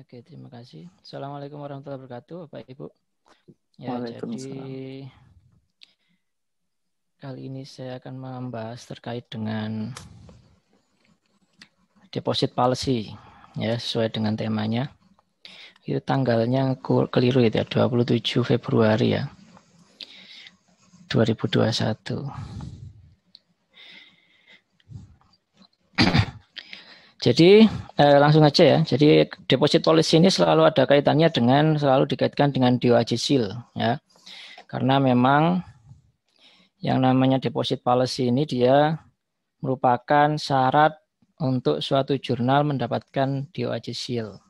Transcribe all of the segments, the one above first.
Oke, terima kasih. Assalamualaikum warahmatullahi wabarakatuh, Bapak Ibu. Ya, jadi kali ini saya akan membahas terkait dengan deposit policy ya, sesuai dengan temanya. Itu tanggalnya keliru itu ya, 27 Februari ya. 2021. Jadi eh, langsung aja ya. Jadi deposit policy ini selalu ada kaitannya dengan selalu dikaitkan dengan DOAJ seal ya. Karena memang yang namanya deposit policy ini dia merupakan syarat untuk suatu jurnal mendapatkan DOAJ seal.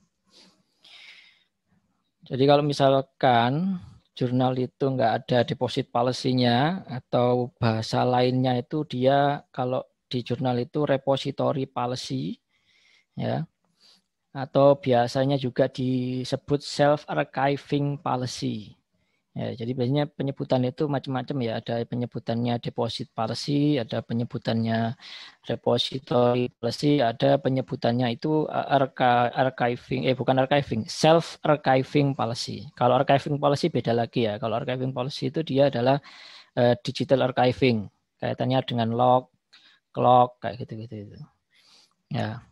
Jadi kalau misalkan jurnal itu nggak ada deposit policy-nya atau bahasa lainnya itu dia kalau di jurnal itu repository policy ya atau biasanya juga disebut self archiving policy. Ya, jadi biasanya penyebutan itu macam-macam ya, ada penyebutannya deposit policy, ada penyebutannya repository policy, ada penyebutannya itu uh, archiving eh bukan archiving, self archiving policy. Kalau archiving policy beda lagi ya. Kalau archiving policy itu dia adalah uh, digital archiving, kaitannya dengan log, clock kayak gitu-gitu itu. -gitu. Ya.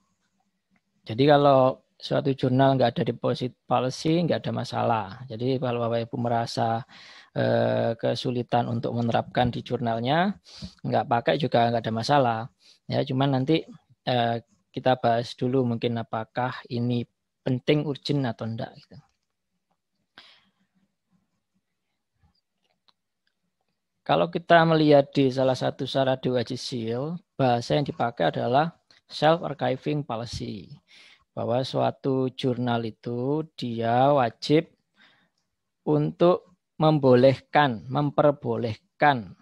Jadi kalau suatu jurnal nggak ada deposit policy, nggak ada masalah. Jadi kalau Bapak Ibu merasa eh, kesulitan untuk menerapkan di jurnalnya, nggak pakai juga nggak ada masalah. Ya, cuman nanti eh, kita bahas dulu mungkin apakah ini penting, urgent atau enggak. Gitu. Kalau kita melihat di salah satu syarat di seal, bahasa yang dipakai adalah self-archiving policy. Bahwa suatu jurnal itu dia wajib untuk membolehkan, memperbolehkan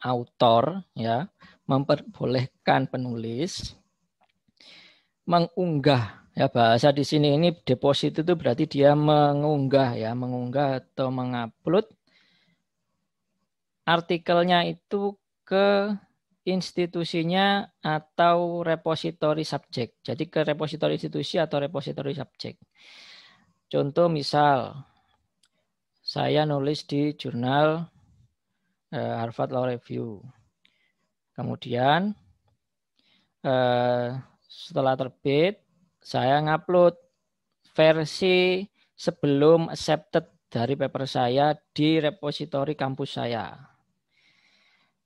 autor ya, memperbolehkan penulis mengunggah ya bahasa di sini ini deposit itu berarti dia mengunggah ya, mengunggah atau mengupload artikelnya itu ke institusinya atau repository subjek. Jadi ke repository institusi atau repository subjek. Contoh misal saya nulis di jurnal eh, Harvard Law Review. Kemudian eh, setelah terbit saya ngupload versi sebelum accepted dari paper saya di repository kampus saya.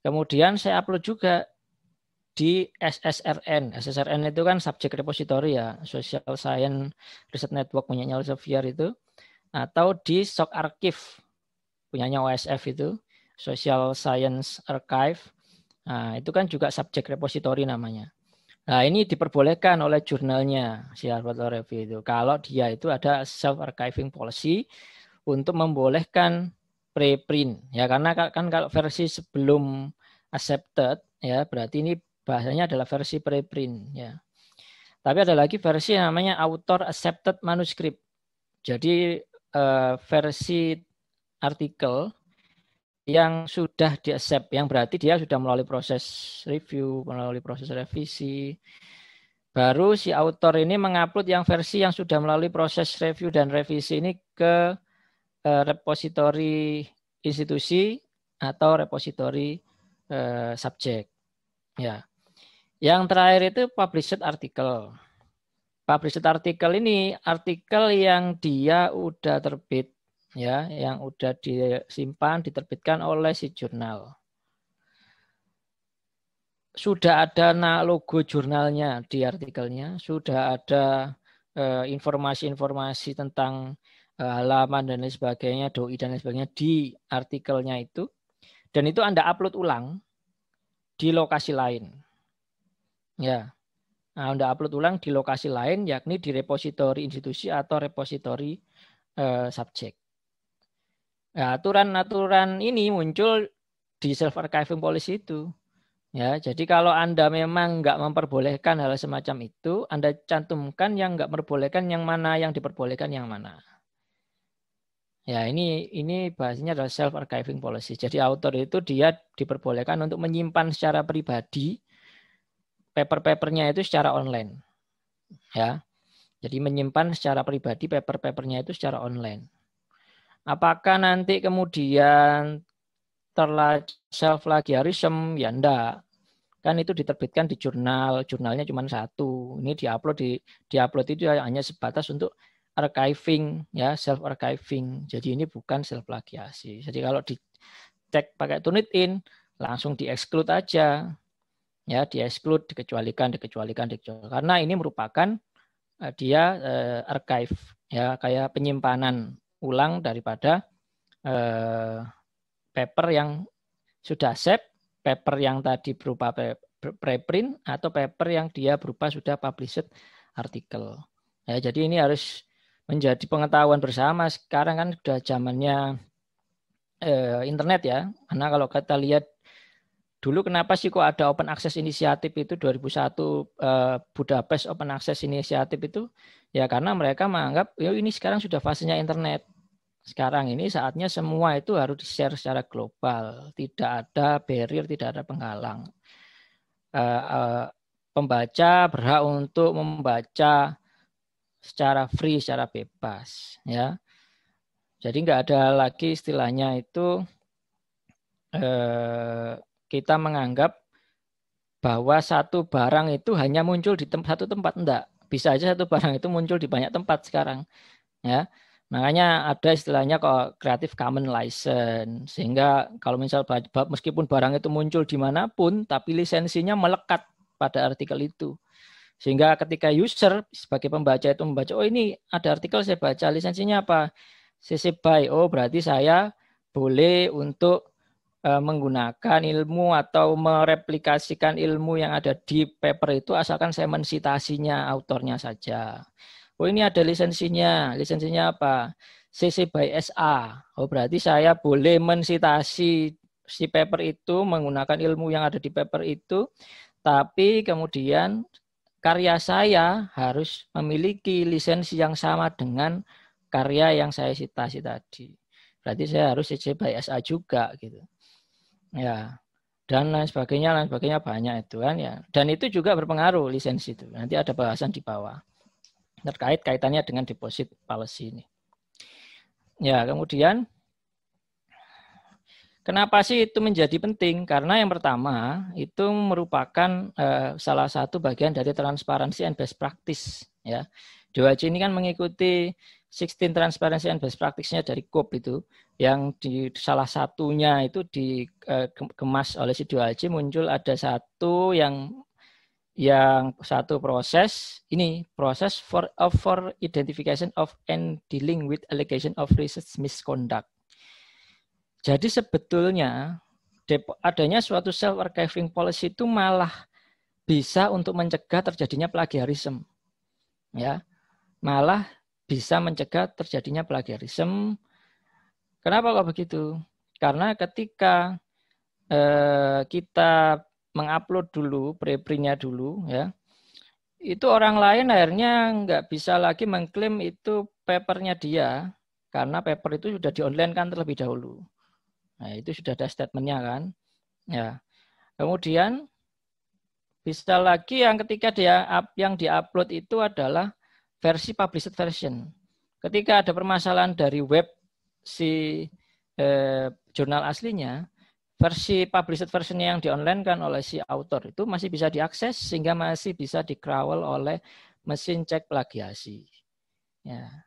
Kemudian saya upload juga di SSRN. SSRN itu kan subjek repository ya, Social Science Research Network punyanya Elsevier itu atau di SOC Archive punyanya OSF itu, Social Science Archive. Nah, itu kan juga subjek repository namanya. Nah, ini diperbolehkan oleh jurnalnya si Harvard Review itu. Kalau dia itu ada self archiving policy untuk membolehkan preprint ya karena kan kalau versi sebelum accepted ya berarti ini bahasanya adalah versi preprint ya. Tapi ada lagi versi yang namanya author accepted manuscript. Jadi eh, versi artikel yang sudah di accept yang berarti dia sudah melalui proses review, melalui proses revisi. Baru si author ini mengupload yang versi yang sudah melalui proses review dan revisi ini ke Eh, repository institusi atau repository eh, subjek. Ya. Yang terakhir itu published artikel. Published artikel ini artikel yang dia udah terbit ya, yang udah disimpan diterbitkan oleh si jurnal. Sudah ada logo jurnalnya di artikelnya, sudah ada eh, informasi -informasi tentang halaman dan lain sebagainya, doi dan lain sebagainya di artikelnya itu. Dan itu Anda upload ulang di lokasi lain. Ya. Nah, Anda upload ulang di lokasi lain yakni di repositori institusi atau repositori uh, subjek. Nah, aturan-aturan ini muncul di self archiving policy itu. Ya, jadi kalau Anda memang nggak memperbolehkan hal semacam itu, Anda cantumkan yang nggak memperbolehkan yang mana, yang diperbolehkan yang mana. Ya, ini ini bahasanya adalah self archiving policy. Jadi author itu dia diperbolehkan untuk menyimpan secara pribadi paper-papernya itu secara online. Ya. Jadi menyimpan secara pribadi paper-papernya itu secara online. Apakah nanti kemudian terlacak self plagiarism? Ya enggak. Kan itu diterbitkan di jurnal, jurnalnya cuma satu. Ini diupload di diupload itu hanya sebatas untuk archiving ya self archiving. Jadi ini bukan self plagiasi. Jadi kalau dicek pakai in langsung di-exclude aja. Ya, di dieksklud, dikecualikan, dikecualikan, dikecualikan. Karena ini merupakan uh, dia uh, archive ya kayak penyimpanan ulang daripada uh, paper yang sudah save, paper yang tadi berupa preprint atau paper yang dia berupa sudah published artikel. Ya, jadi ini harus menjadi pengetahuan bersama. Sekarang kan sudah zamannya eh, internet ya. Karena kalau kita lihat dulu kenapa sih kok ada open access inisiatif itu 2001 eh, Budapest Open Access inisiatif itu ya karena mereka menganggap yo ini sekarang sudah fasenya internet. Sekarang ini saatnya semua itu harus di-share secara global. Tidak ada barrier, tidak ada penghalang. Eh, eh, pembaca berhak untuk membaca secara free, secara bebas, ya. Jadi nggak ada lagi istilahnya itu eh, kita menganggap bahwa satu barang itu hanya muncul di tem satu tempat enggak. Bisa aja satu barang itu muncul di banyak tempat sekarang. Ya. Makanya ada istilahnya kok Creative Common License sehingga kalau misal meskipun barang itu muncul di manapun tapi lisensinya melekat pada artikel itu. Sehingga ketika user sebagai pembaca itu membaca, oh ini ada artikel saya baca, lisensinya apa? CC BY. Oh, berarti saya boleh untuk eh, menggunakan ilmu atau mereplikasikan ilmu yang ada di paper itu asalkan saya mensitasinya autornya saja. Oh, ini ada lisensinya. Lisensinya apa? CC BY SA. Oh, berarti saya boleh mensitasi si paper itu menggunakan ilmu yang ada di paper itu tapi kemudian karya saya harus memiliki lisensi yang sama dengan karya yang saya citasi tadi. Berarti saya harus CC by SA juga gitu. Ya, dan lain sebagainya, lain sebagainya banyak itu kan ya. Dan itu juga berpengaruh lisensi itu. Nanti ada bahasan di bawah terkait kaitannya dengan deposit policy ini. Ya, kemudian Kenapa sih itu menjadi penting? Karena yang pertama itu merupakan eh, salah satu bagian dari transparansi and best practice. Ya, DOAJ ini kan mengikuti 16 transparansi and best practice-nya dari COP itu, yang di salah satunya itu dikemas eh, oleh si DOAJ muncul ada satu yang yang satu proses ini proses for uh, for identification of and dealing with allegation of research misconduct jadi sebetulnya adanya suatu self archiving policy itu malah bisa untuk mencegah terjadinya plagiarisme. Ya. Malah bisa mencegah terjadinya plagiarisme. Kenapa kok begitu? Karena ketika eh, kita mengupload dulu preprintnya dulu ya itu orang lain akhirnya nggak bisa lagi mengklaim itu papernya dia karena paper itu sudah di online kan terlebih dahulu Nah, itu sudah ada statementnya kan. Ya. Kemudian bisa lagi yang ketika dia up, yang diupload itu adalah versi published version. Ketika ada permasalahan dari web si eh, jurnal aslinya, versi published version yang di online kan oleh si author itu masih bisa diakses sehingga masih bisa di oleh mesin cek plagiasi. Ya.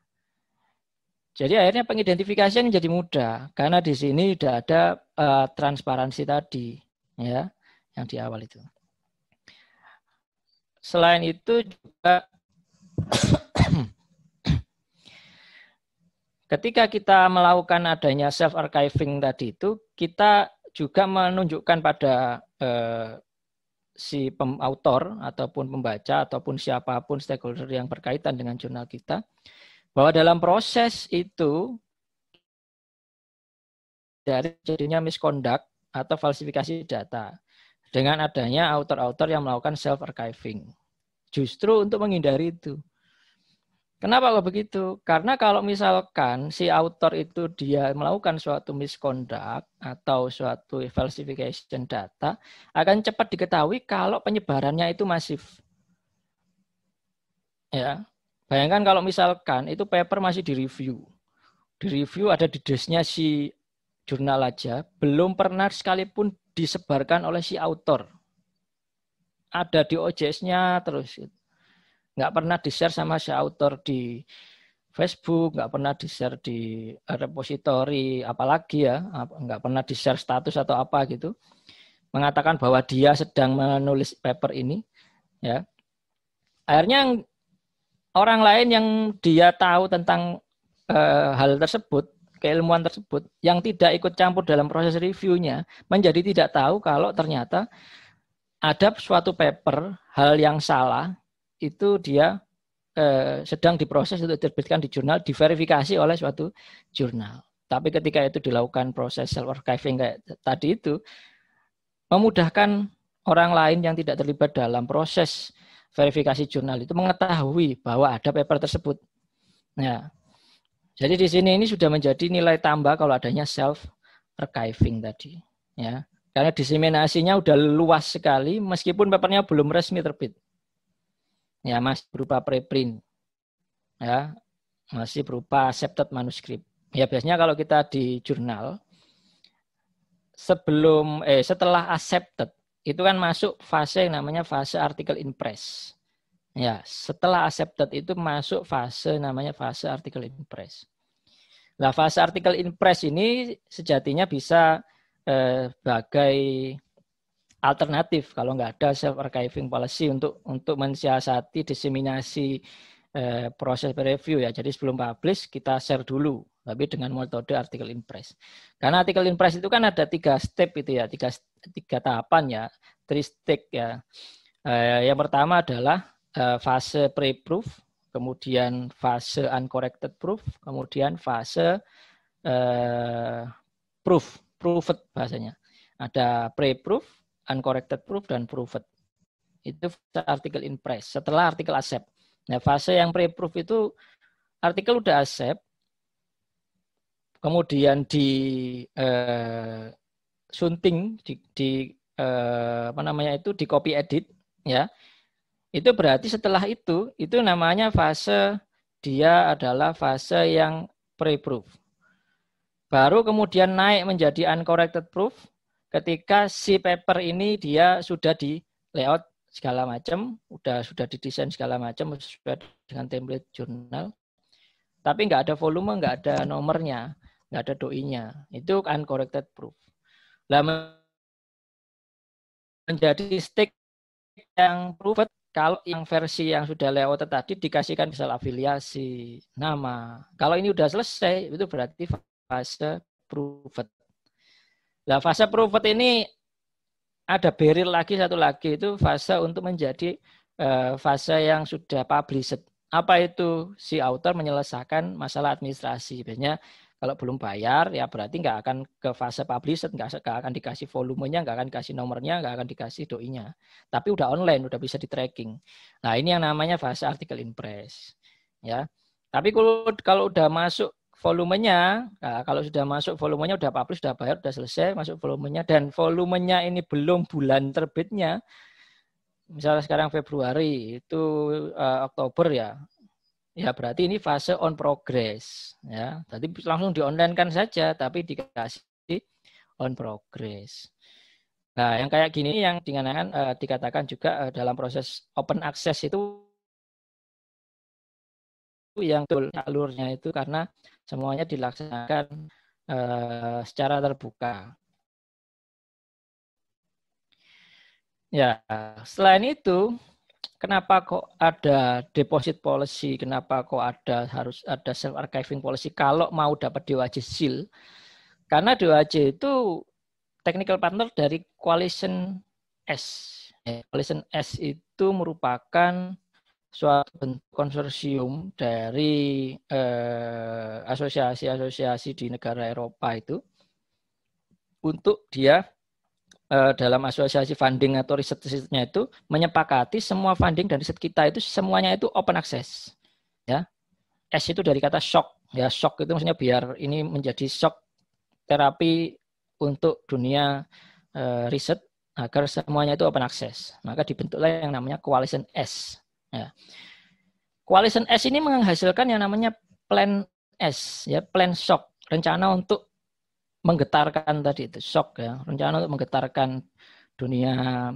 Jadi akhirnya pengidentifikasian menjadi mudah karena di sini sudah ada uh, transparansi tadi ya yang di awal itu. Selain itu juga ketika kita melakukan adanya self archiving tadi itu kita juga menunjukkan pada uh, si pemautor ataupun pembaca ataupun siapapun stakeholder yang berkaitan dengan jurnal kita bahwa dalam proses itu dari jadinya misconduct atau falsifikasi data dengan adanya author-author yang melakukan self archiving. Justru untuk menghindari itu. Kenapa kok begitu? Karena kalau misalkan si author itu dia melakukan suatu misconduct atau suatu falsification data, akan cepat diketahui kalau penyebarannya itu masif. Ya, Bayangkan kalau misalkan itu paper masih di review, di review ada di desknya si jurnal aja, belum pernah sekalipun disebarkan oleh si author. Ada di OJS-nya terus. Nggak pernah di-share sama si author di Facebook, nggak pernah di-share di repository, apalagi ya, nggak pernah di-share status atau apa gitu. Mengatakan bahwa dia sedang menulis paper ini. ya Akhirnya orang lain yang dia tahu tentang uh, hal tersebut, keilmuan tersebut, yang tidak ikut campur dalam proses reviewnya, menjadi tidak tahu kalau ternyata ada suatu paper hal yang salah itu dia eh, sedang diproses untuk diterbitkan di jurnal, diverifikasi oleh suatu jurnal. Tapi ketika itu dilakukan proses self archiving kayak tadi itu memudahkan orang lain yang tidak terlibat dalam proses verifikasi jurnal itu mengetahui bahwa ada paper tersebut. Ya. Jadi di sini ini sudah menjadi nilai tambah kalau adanya self archiving tadi, ya. Karena diseminasinya udah luas sekali meskipun papernya belum resmi terbit. Ya, masih berupa preprint. Ya, masih berupa accepted manuskrip. Ya, biasanya kalau kita di jurnal sebelum eh setelah accepted itu kan masuk fase yang namanya fase artikel in Ya, setelah accepted itu masuk fase namanya fase artikel in press. Nah, fase artikel in ini sejatinya bisa eh, sebagai alternatif kalau nggak ada self archiving policy untuk untuk mensiasati diseminasi eh, proses review ya. Jadi sebelum publish kita share dulu tapi dengan metode artikel in Karena artikel in itu kan ada tiga step itu ya, tiga, tiga tahapan ya, three step ya. Eh, yang pertama adalah eh, fase pre-proof, kemudian fase uncorrected proof, kemudian fase eh, proof, proved bahasanya. Ada pre-proof, uncorrected proof, dan proved. Itu artikel in setelah artikel accept. Nah, fase yang pre-proof itu artikel udah accept, kemudian disunting eh, di, di eh, apa namanya itu di copy edit ya itu berarti setelah itu itu namanya fase dia adalah fase yang pre-proof. Baru kemudian naik menjadi uncorrected proof ketika si paper ini dia sudah di layout segala macam, udah sudah didesain segala macam sesuai dengan template jurnal. Tapi nggak ada volume, nggak ada nomornya nggak ada doinya. Itu uncorrected proof. Lah menjadi stick yang proved kalau yang versi yang sudah lewat tadi dikasihkan misal afiliasi, nama. Kalau ini sudah selesai, itu berarti fase proved lah fase proved ini ada barrier lagi satu lagi itu fase untuk menjadi eh, fase yang sudah published. Apa itu si author menyelesaikan masalah administrasi? Biasanya kalau belum bayar, ya berarti nggak akan ke fase publisher, nggak akan dikasih volumenya, nggak akan dikasih nomornya, nggak akan dikasih doinya. Tapi udah online, udah bisa di tracking. Nah ini yang namanya fase artikel impress Ya. Tapi kalau kalau udah masuk volumenya, nah, kalau sudah masuk volumenya, udah publish, udah bayar, udah selesai masuk volumenya, dan volumenya ini belum bulan terbitnya, misalnya sekarang Februari, itu uh, Oktober ya, Ya berarti ini fase on progress ya. Tadi langsung di online kan saja tapi dikasih on progress. Nah, yang kayak gini yang dikatakan uh, eh, dikatakan juga uh, dalam proses open access itu yang alurnya itu karena semuanya dilaksanakan uh, secara terbuka. Ya, selain itu kenapa kok ada deposit policy, kenapa kok ada harus ada self archiving policy kalau mau dapat DOAJ seal? Karena DOAJ itu technical partner dari Coalition S. Ya, Coalition S itu merupakan suatu bentuk konsorsium dari eh, asosiasi-asosiasi eh, asosiasi -asosiasi di negara Eropa itu untuk dia Eh, dalam asosiasi funding atau riset-risetnya itu menyepakati semua funding dan riset kita itu semuanya itu open access. Ya. S itu dari kata shock. Ya, shock itu maksudnya biar ini menjadi shock terapi untuk dunia uh, riset agar semuanya itu open access. Maka dibentuklah yang namanya coalition S. Ya. Coalition S ini menghasilkan yang namanya plan S, ya plan shock, rencana untuk menggetarkan tadi itu shock ya rencana untuk menggetarkan dunia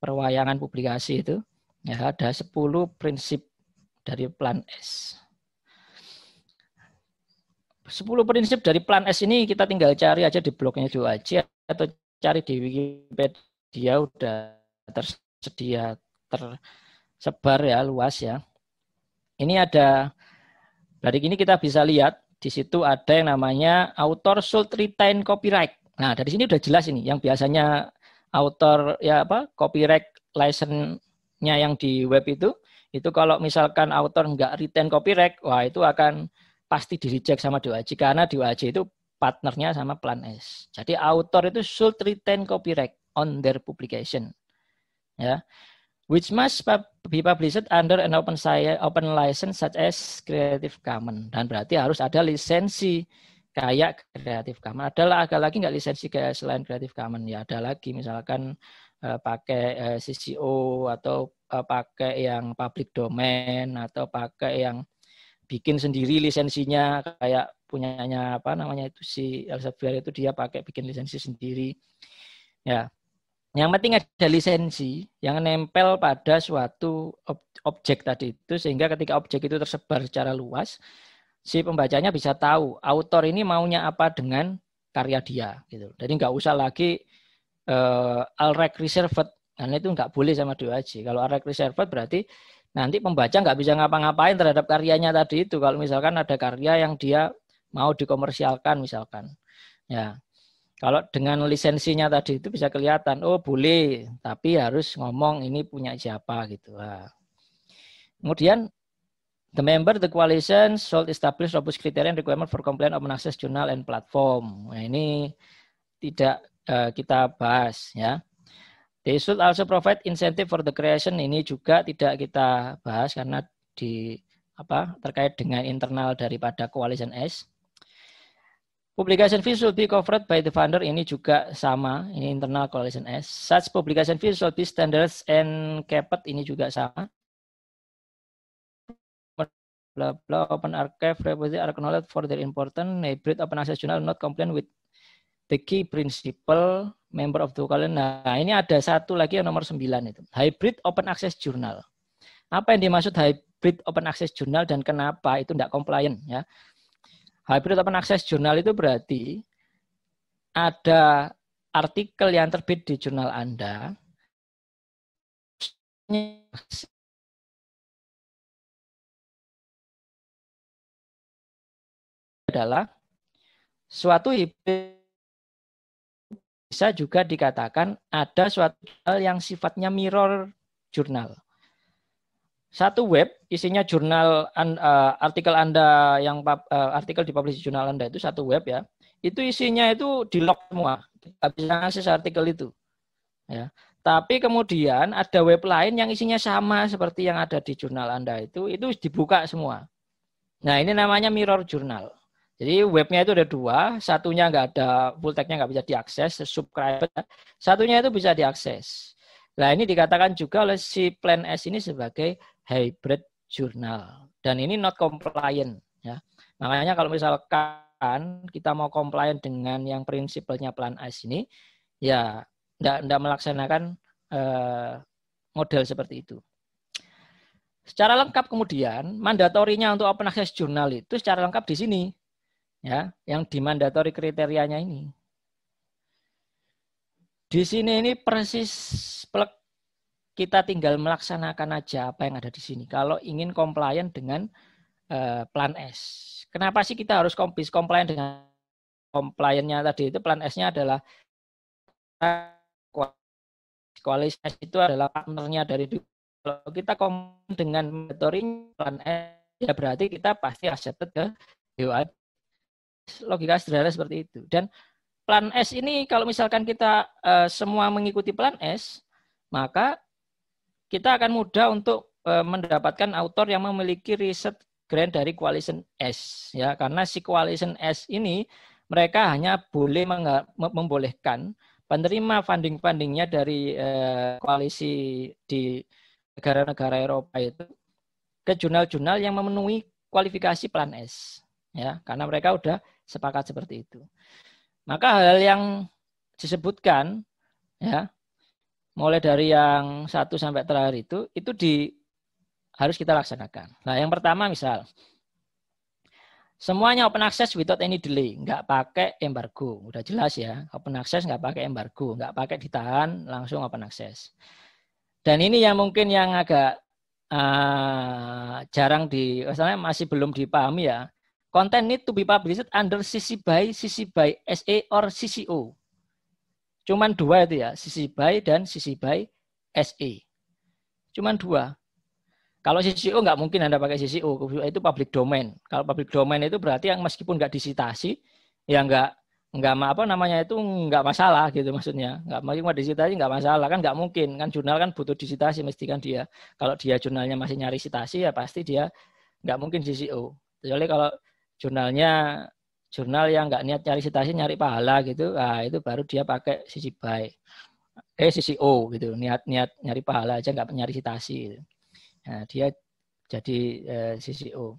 perwayangan publikasi itu ya ada 10 prinsip dari plan S 10 prinsip dari plan S ini kita tinggal cari aja di blognya aja atau cari di Wikipedia udah tersedia tersebar ya luas ya ini ada dari ini kita bisa lihat di situ ada yang namanya author should retain copyright. Nah, dari sini udah jelas ini yang biasanya author ya apa copyright license-nya yang di web itu itu kalau misalkan author nggak retain copyright, wah itu akan pasti di reject sama DOAJ karena DOAJ itu partnernya sama Plan S. Jadi author itu should retain copyright on their publication. Ya. Which must be be published under an open science, open license such as Creative Commons dan berarti harus ada lisensi kayak Creative Commons. Ada agak lagi nggak lisensi kayak selain Creative Commons ya ada lagi misalkan eh, pakai eh, CCO atau eh, pakai yang public domain atau pakai yang bikin sendiri lisensinya kayak punyanya apa namanya itu si Elsevier itu dia pakai bikin lisensi sendiri. Ya, yang penting ada lisensi yang nempel pada suatu ob objek tadi itu sehingga ketika objek itu tersebar secara luas si pembacanya bisa tahu autor ini maunya apa dengan karya dia gitu. Jadi nggak usah lagi uh, alrek reserved karena itu nggak boleh sama DOAJ. Kalau alrek reserved berarti nanti pembaca nggak bisa ngapa-ngapain terhadap karyanya tadi itu kalau misalkan ada karya yang dia mau dikomersialkan misalkan. Ya. Kalau dengan lisensinya tadi itu bisa kelihatan, oh boleh, tapi harus ngomong ini punya siapa gitu. Ah. Kemudian The member, the coalition should establish robust criteria and requirement for complaint open access journal and platform. Nah, ini tidak uh, kita bahas ya. They should also provide incentive for the creation. Ini juga tidak kita bahas karena di apa terkait dengan internal daripada coalition S. Publication fee should be covered by the funder. Ini juga sama. Ini internal coalition S. Such publication fee should be standards and capped. Ini juga sama. Blah, blah, open archive repository are acknowledged for their important Hybrid open access journal not compliant with the key principle member of the coalition. Nah, ini ada satu lagi yang nomor 9 itu. Hybrid open access journal. Apa yang dimaksud hybrid open access journal dan kenapa itu tidak compliant ya? Hybrid open access jurnal itu berarti ada artikel yang terbit di jurnal Anda adalah suatu hybrid bisa juga dikatakan ada suatu hal yang sifatnya mirror jurnal satu web isinya jurnal uh, artikel Anda yang uh, artikel di publish jurnal Anda itu satu web ya. Itu isinya itu di lock semua. Nggak bisa akses artikel itu. Ya. Tapi kemudian ada web lain yang isinya sama seperti yang ada di jurnal Anda itu, itu dibuka semua. Nah, ini namanya mirror jurnal. Jadi webnya itu ada dua, satunya nggak ada full text nya nggak bisa diakses, subscribe, satunya itu bisa diakses. Nah, ini dikatakan juga oleh si Plan S ini sebagai hybrid jurnal Dan ini not compliant. Ya. Makanya kalau misalkan kita mau compliant dengan yang prinsipalnya plan A ini, ya tidak melaksanakan eh, model seperti itu. Secara lengkap kemudian, mandatorinya untuk open access jurnal itu secara lengkap di sini. Ya, yang dimandatori kriterianya ini. Di sini ini persis plek kita tinggal melaksanakan aja apa yang ada di sini. Kalau ingin komplain dengan eh, plan S. Kenapa sih kita harus kompis komplain dengan komplainnya tadi itu plan S-nya adalah koalisi itu adalah partnernya dari kalau kita komplain dengan monitoring plan S ya berarti kita pasti accepted ke DOA. Logika sederhana seperti itu. Dan plan S ini kalau misalkan kita eh, semua mengikuti plan S, maka kita akan mudah untuk eh, mendapatkan autor yang memiliki riset grant dari Coalition S ya karena si Coalition S ini mereka hanya boleh membolehkan penerima funding-fundingnya dari eh, koalisi di negara-negara Eropa itu ke jurnal-jurnal yang memenuhi kualifikasi plan S ya karena mereka sudah sepakat seperti itu maka hal yang disebutkan ya mulai dari yang satu sampai terakhir itu itu di harus kita laksanakan. Nah, yang pertama misal semuanya open access without any delay, nggak pakai embargo, udah jelas ya. Open access nggak pakai embargo, nggak pakai ditahan, langsung open access. Dan ini yang mungkin yang agak uh, jarang di, misalnya masih belum dipahami ya. Konten need to be published under CC by, CC by sa e or CCO. Cuman dua itu ya, sisi buy dan sisi buy SE. Cuman dua. Kalau CCO nggak mungkin Anda pakai CCO, itu public domain. Kalau public domain itu berarti yang meskipun nggak disitasi, ya nggak nggak apa namanya itu nggak masalah gitu maksudnya nggak mungkin disitasi nggak masalah kan nggak mungkin kan jurnal kan butuh disitasi mesti kan dia kalau dia jurnalnya masih nyari sitasi ya pasti dia nggak mungkin CCO Jadi kalau jurnalnya jurnal yang nggak niat nyari citasi nyari pahala gitu nah, itu baru dia pakai sisi baik eh sisi o gitu niat niat nyari pahala aja nggak nyari citasi gitu. nah, dia jadi eh, o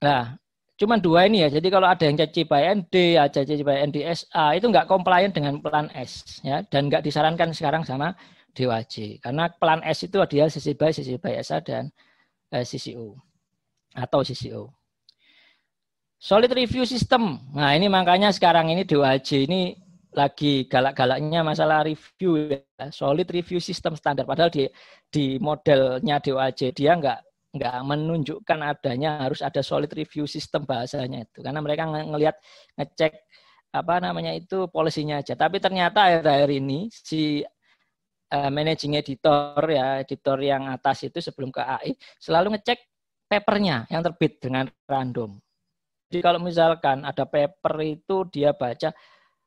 nah cuman dua ini ya jadi kalau ada yang caci by ND aja caci by NDSA itu nggak komplain dengan plan S ya dan nggak disarankan sekarang sama DWJ karena plan S itu dia sisi by sisi by SA dan eh, o atau sisi o Solid review system. Nah, ini makanya sekarang ini DOAJ ini lagi galak-galaknya masalah review ya. Solid review system standar padahal di di modelnya DOAJ dia nggak nggak menunjukkan adanya harus ada solid review system bahasanya itu karena mereka ngelihat ngecek apa namanya itu polisinya aja. Tapi ternyata akhir-akhir ini si uh, managing editor ya, editor yang atas itu sebelum ke AI selalu ngecek papernya yang terbit dengan random. Jadi kalau misalkan ada paper itu dia baca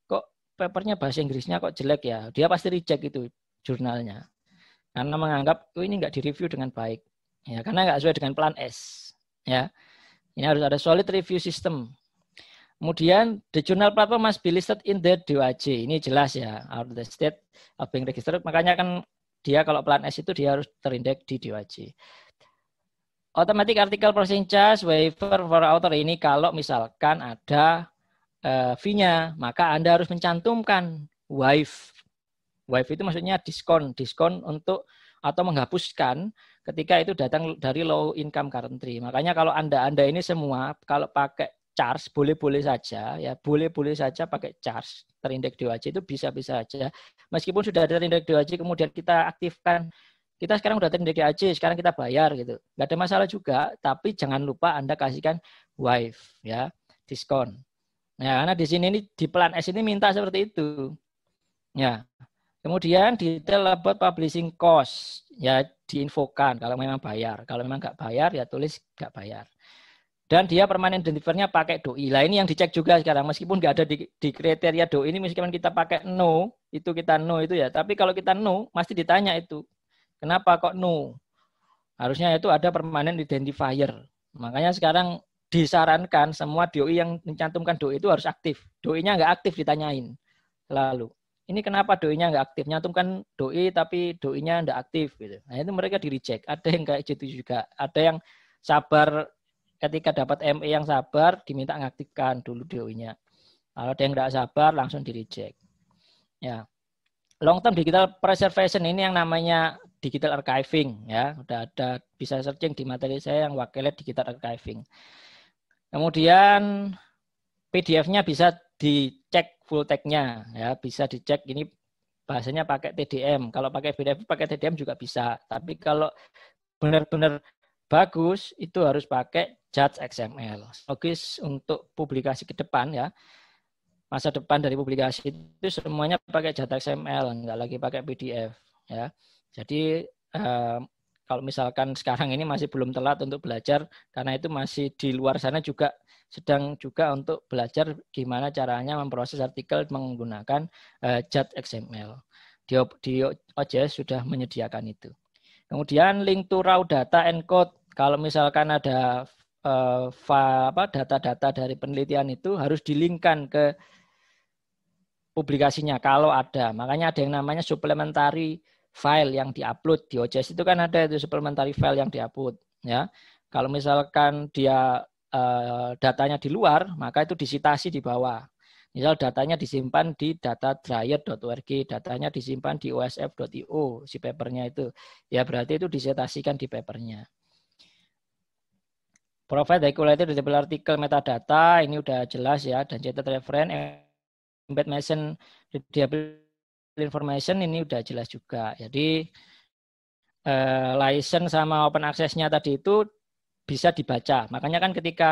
kok papernya bahasa Inggrisnya kok jelek ya, dia pasti reject itu jurnalnya. Karena menganggap oh, ini nggak direview dengan baik. Ya, karena nggak sesuai dengan plan S. Ya. Ini harus ada solid review system. Kemudian the journal platform must be listed in the DOAJ. Ini jelas ya, out of the state of being registered. Makanya kan dia kalau plan S itu dia harus terindeks di DOAJ. Automatic artikel processing charge waiver for author ini kalau misalkan ada uh, fee-nya, maka Anda harus mencantumkan waive. Waive itu maksudnya diskon, diskon untuk atau menghapuskan ketika itu datang dari low income country. Makanya kalau Anda-anda ini semua kalau pakai charge boleh-boleh saja ya, boleh-boleh saja pakai charge terindeks DOAJ itu bisa-bisa saja. Meskipun sudah ada terindeks DOAJ kemudian kita aktifkan kita sekarang udah tim DKAC, sekarang kita bayar gitu. Nggak ada masalah juga, tapi jangan lupa Anda kasihkan wife ya, diskon. Ya, karena di sini ini di plan S ini minta seperti itu. Ya. Kemudian detail about publishing cost ya diinfokan kalau memang bayar. Kalau memang nggak bayar ya tulis nggak bayar. Dan dia permanen delivernya pakai doi. Lah ini yang dicek juga sekarang meskipun nggak ada di, di kriteria doi ini meskipun kita pakai no itu kita no itu ya. Tapi kalau kita no pasti ditanya itu Kenapa kok nu? Harusnya itu ada permanent identifier. Makanya sekarang disarankan semua DOI yang mencantumkan DOI itu harus aktif. DOI-nya nggak aktif ditanyain lalu. Ini kenapa DOI-nya nggak aktif? Nyantumkan DOI tapi DOI-nya nggak aktif gitu. Nah itu mereka di reject. Ada yang kayak gitu juga. Ada yang sabar ketika dapat ME yang sabar diminta ngaktifkan dulu DOI-nya. Kalau ada yang nggak sabar langsung di reject. Ya. Long term digital preservation ini yang namanya digital archiving ya udah ada bisa searching di materi saya yang wakilnya digital archiving kemudian PDF-nya bisa dicek full tag-nya ya bisa dicek ini bahasanya pakai TDM kalau pakai PDF pakai TDM juga bisa tapi kalau benar-benar bagus itu harus pakai Judge XML logis untuk publikasi ke depan ya masa depan dari publikasi itu semuanya pakai Judge XML nggak lagi pakai PDF ya. Jadi kalau misalkan sekarang ini masih belum telat untuk belajar karena itu masih di luar sana juga sedang juga untuk belajar gimana caranya memproses artikel menggunakan chat eh, JAT XML. Di, di OJS sudah menyediakan itu. Kemudian link to raw data encode Kalau misalkan ada eh, data-data dari penelitian itu harus dilingkan ke publikasinya kalau ada. Makanya ada yang namanya suplementari file yang diupload di OJS itu kan ada itu supplementary file yang diupload ya. Kalau misalkan dia uh, datanya di luar, maka itu disitasi di bawah. Misal datanya disimpan di data dryer.org, datanya disimpan di osf.io, si papernya itu. Ya berarti itu disitasikan di papernya. Provide di readable artikel metadata, ini udah jelas ya, dan cetak reference, embed mesin readable information ini udah jelas juga. Jadi eh, license sama open access-nya tadi itu bisa dibaca. Makanya kan ketika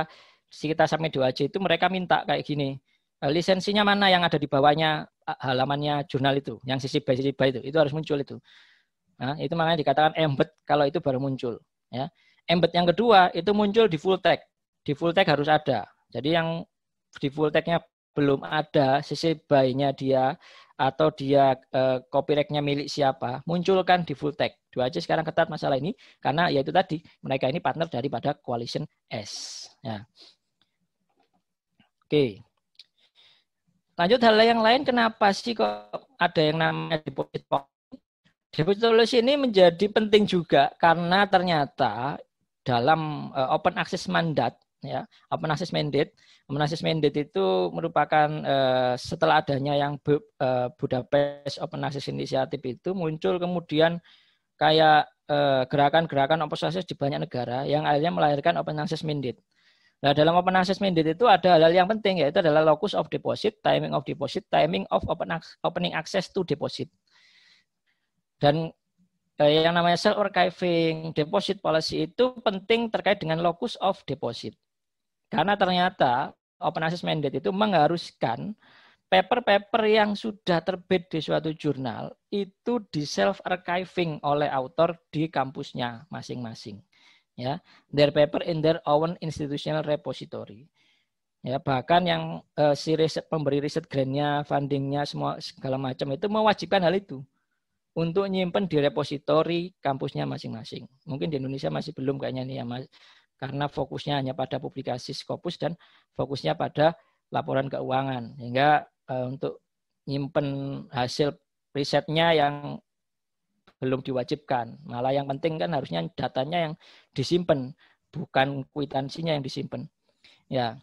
kita sampai 2 aja itu mereka minta kayak gini. Eh, lisensinya mana yang ada di bawahnya eh, halamannya jurnal itu, yang sisi by sisi by itu, itu harus muncul itu. Nah, itu makanya dikatakan embed kalau itu baru muncul. Ya. Embed yang kedua itu muncul di full tag. Di full tag harus ada. Jadi yang di full tag-nya belum ada sisi by-nya dia atau dia e, copyrightnya milik siapa, munculkan di full text Dua aja sekarang ketat masalah ini karena yaitu tadi mereka ini partner daripada coalition S. Ya. Oke. Lanjut hal yang lain kenapa sih kok ada yang namanya deposit policy? Deposit policy ini menjadi penting juga karena ternyata dalam eh, open access mandat ya amnesti mandate Access mandate itu merupakan uh, setelah adanya yang Bu, uh, Budapest Open Access Initiative itu muncul kemudian kayak gerakan eh, gerakan-gerakan open access di banyak negara yang akhirnya melahirkan open access mandate. Nah, dalam open access mandate itu ada hal-hal yang penting yaitu adalah locus of deposit, timing of deposit, timing of open opening access to deposit. Dan eh, yang namanya self archiving deposit policy itu penting terkait dengan locus of deposit. Karena ternyata open access mandate itu mengharuskan paper-paper yang sudah terbit di suatu jurnal itu di self archiving oleh author di kampusnya masing-masing ya their paper in their own institutional repository ya bahkan yang uh, si riset pemberi riset grantnya fundingnya semua segala macam itu mewajibkan hal itu untuk nyimpen di repositori kampusnya masing-masing mungkin di Indonesia masih belum kayaknya nih ya mas karena fokusnya hanya pada publikasi Scopus dan fokusnya pada laporan keuangan. Sehingga uh, untuk nyimpen hasil risetnya yang belum diwajibkan. Malah yang penting kan harusnya datanya yang disimpan, bukan kuitansinya yang disimpan. Ya,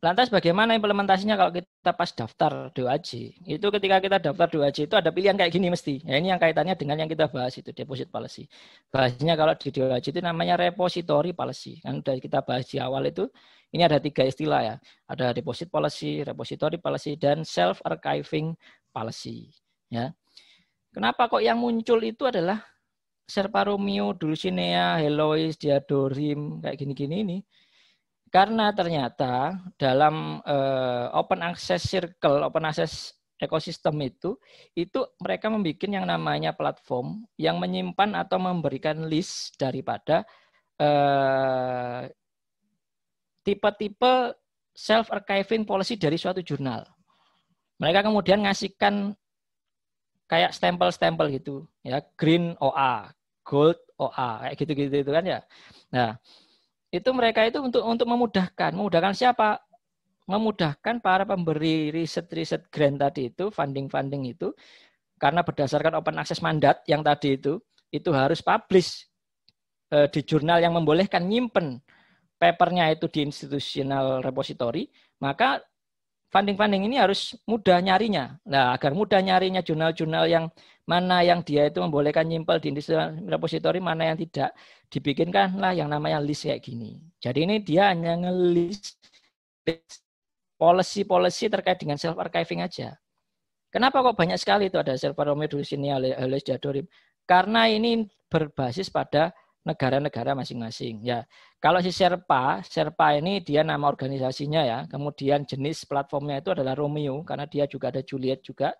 Lantas bagaimana implementasinya kalau kita pas daftar DOAJ? Itu ketika kita daftar DOAJ itu ada pilihan kayak gini mesti. Ya ini yang kaitannya dengan yang kita bahas itu deposit policy. Bahasnya kalau di DOAJ itu namanya repository policy. Kan sudah kita bahas di awal itu. Ini ada tiga istilah ya. Ada deposit policy, repository policy, dan self archiving policy. Ya. Kenapa kok yang muncul itu adalah Serpa Romeo, Dulcinea, Heloise Diadorim, kayak gini-gini ini. -gini karena ternyata dalam uh, open access circle, open access ekosistem itu, itu mereka membuat yang namanya platform yang menyimpan atau memberikan list daripada tipe eh, tipe-tipe self archiving policy dari suatu jurnal. Mereka kemudian ngasihkan kayak stempel-stempel gitu, ya green OA, gold OA, kayak gitu-gitu itu kan ya. Nah, itu mereka itu untuk untuk memudahkan memudahkan siapa memudahkan para pemberi riset-riset grant tadi itu funding-funding itu karena berdasarkan open access mandat yang tadi itu itu harus publish eh, di jurnal yang membolehkan nyimpen papernya itu di institutional repository maka funding-funding ini harus mudah nyarinya. Nah, agar mudah nyarinya jurnal-jurnal yang mana yang dia itu membolehkan nyimpel di industri repository, mana yang tidak, dibikinkan lah yang namanya list kayak gini. Jadi ini dia hanya ngelis policy-policy terkait dengan self archiving aja. Kenapa kok banyak sekali itu ada Silvaromedusin, Helios Jadorim? Karena ini berbasis pada negara-negara masing-masing. Ya, kalau si Sherpa, Sherpa ini dia nama organisasinya ya. Kemudian jenis platformnya itu adalah Romeo karena dia juga ada Juliet juga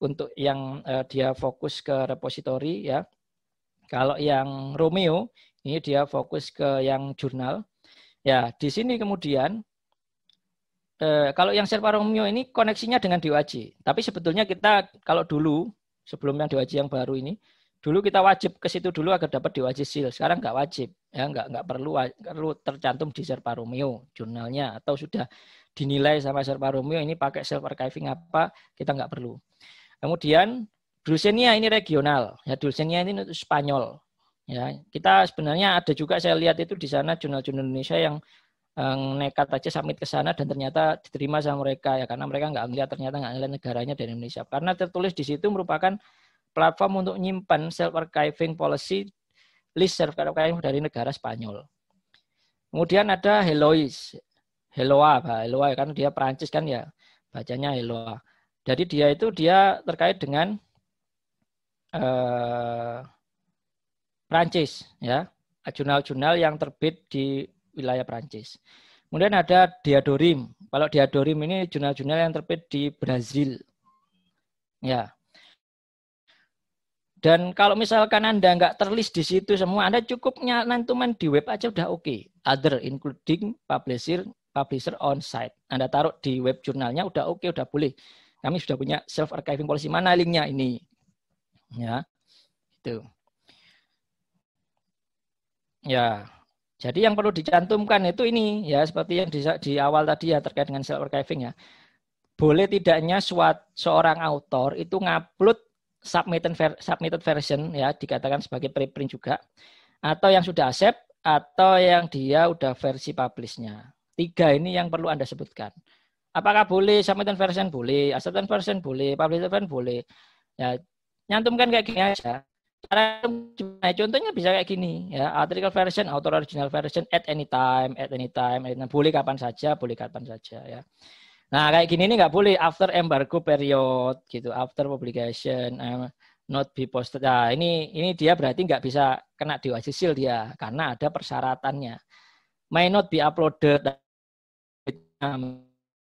untuk yang eh, dia fokus ke repository ya. Kalau yang Romeo ini dia fokus ke yang jurnal. Ya, di sini kemudian eh, kalau yang Sherpa Romeo ini koneksinya dengan DOAJ. Tapi sebetulnya kita kalau dulu sebelum yang DOAJ yang baru ini Dulu kita wajib ke situ dulu agar dapat diwajib seal. Sekarang nggak wajib, ya nggak nggak perlu perlu tercantum di Serpa Romeo jurnalnya atau sudah dinilai sama Serpa Romeo ini pakai self archiving apa kita nggak perlu. Kemudian Dulcenia ini regional, ya Dulcenia ini untuk Spanyol. Ya, kita sebenarnya ada juga saya lihat itu di sana jurnal-jurnal Indonesia yang nekat aja summit ke sana dan ternyata diterima sama mereka ya karena mereka nggak ngeliat ternyata nggak ngeliat negaranya dari Indonesia karena tertulis di situ merupakan platform untuk nyimpan self-archiving policy list self-archiving dari negara Spanyol. Kemudian ada Helois, Heloa, bah, Heloa kan dia Perancis kan ya, bacanya Heloa. Jadi dia itu dia terkait dengan eh, Perancis ya, jurnal-jurnal yang terbit di wilayah Perancis. Kemudian ada Diadorim. Kalau Diadorim ini jurnal-jurnal yang terbit di Brazil. Ya. Dan kalau misalkan Anda nggak terlist di situ semua, Anda cukupnya nantuman di web aja udah oke. Okay. Other including publisher, publisher on site. Anda taruh di web jurnalnya udah oke, okay, udah boleh. Kami sudah punya self archiving policy. Mana linknya ini? Ya, itu. Ya, jadi yang perlu dicantumkan itu ini ya seperti yang di, di awal tadi ya terkait dengan self archiving ya. Boleh tidaknya suat, seorang autor itu ngupload submitted, ver submitted version ya dikatakan sebagai preprint juga atau yang sudah accept atau yang dia udah versi publishnya. Tiga ini yang perlu Anda sebutkan. Apakah boleh submitted version? Boleh. Accepted version? Boleh. Published version? Boleh. Ya, nyantumkan kayak gini aja. Cara contohnya bisa kayak gini ya, article version, author original version at any time, at any time, at any time. boleh kapan saja, boleh kapan saja ya. Nah, kayak gini ini nggak boleh after embargo period gitu, after publication um, not be posted. Nah, ini ini dia berarti nggak bisa kena DOA dia ya, karena ada persyaratannya. May not be uploaded.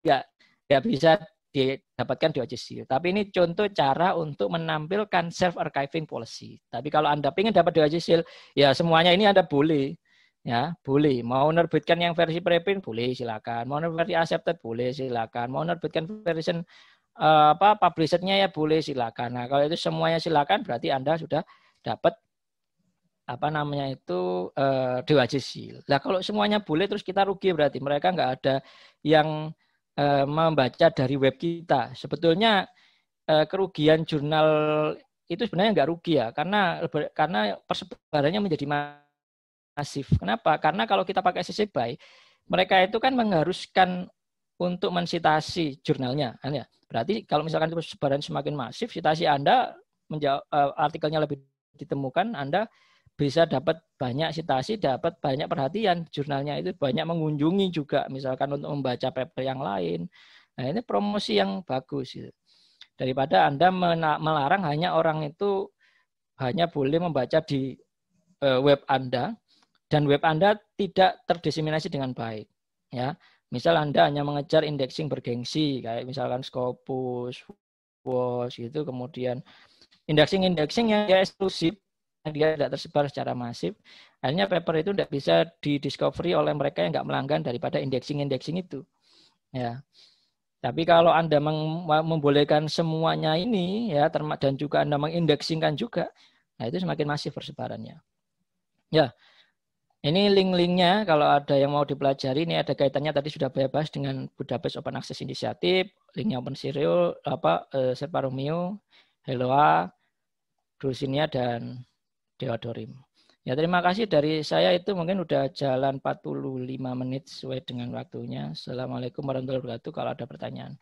Nggak nggak bisa didapatkan DOA Tapi ini contoh cara untuk menampilkan self archiving policy. Tapi kalau Anda ingin dapat DOA ya semuanya ini Anda boleh ya boleh mau nerbitkan yang versi preprint boleh silakan mau versi accepted boleh silakan mau nerbitkan versi uh, apa publishernya ya boleh silakan nah kalau itu semuanya silakan berarti anda sudah dapat apa namanya itu uh, dewa jisil lah kalau semuanya boleh terus kita rugi berarti mereka nggak ada yang uh, membaca dari web kita sebetulnya uh, kerugian jurnal itu sebenarnya nggak rugi ya karena karena persebarannya menjadi masif. Kenapa? Karena kalau kita pakai CC BY, mereka itu kan mengharuskan untuk mensitasi jurnalnya. Kan ya? Berarti kalau misalkan itu sebaran semakin masif, sitasi Anda menjawab, eh, artikelnya lebih ditemukan, Anda bisa dapat banyak sitasi, dapat banyak perhatian. Jurnalnya itu banyak mengunjungi juga, misalkan untuk membaca paper yang lain. Nah ini promosi yang bagus. Gitu. Daripada Anda melarang hanya orang itu hanya boleh membaca di eh, web Anda, dan web Anda tidak terdiseminasi dengan baik. Ya, misal Anda hanya mengejar indexing bergengsi kayak misalkan Scopus, WOS gitu, kemudian indexing-indexing yang dia eksklusif dia tidak tersebar secara masif, akhirnya paper itu tidak bisa didiscovery oleh mereka yang nggak melanggan daripada indexing-indexing itu. Ya. Tapi kalau Anda membolehkan semuanya ini ya dan juga Anda mengindeksingkan juga, nah itu semakin masif persebarannya. Ya, ini link-linknya kalau ada yang mau dipelajari ini ada kaitannya tadi sudah bebas dengan Budapest Open Access Initiative, linknya Open Serial, apa eh, Separumio, Heloa, Drusinia dan Deodorim. Ya terima kasih dari saya itu mungkin udah jalan 45 menit sesuai dengan waktunya. Assalamualaikum warahmatullahi wabarakatuh kalau ada pertanyaan.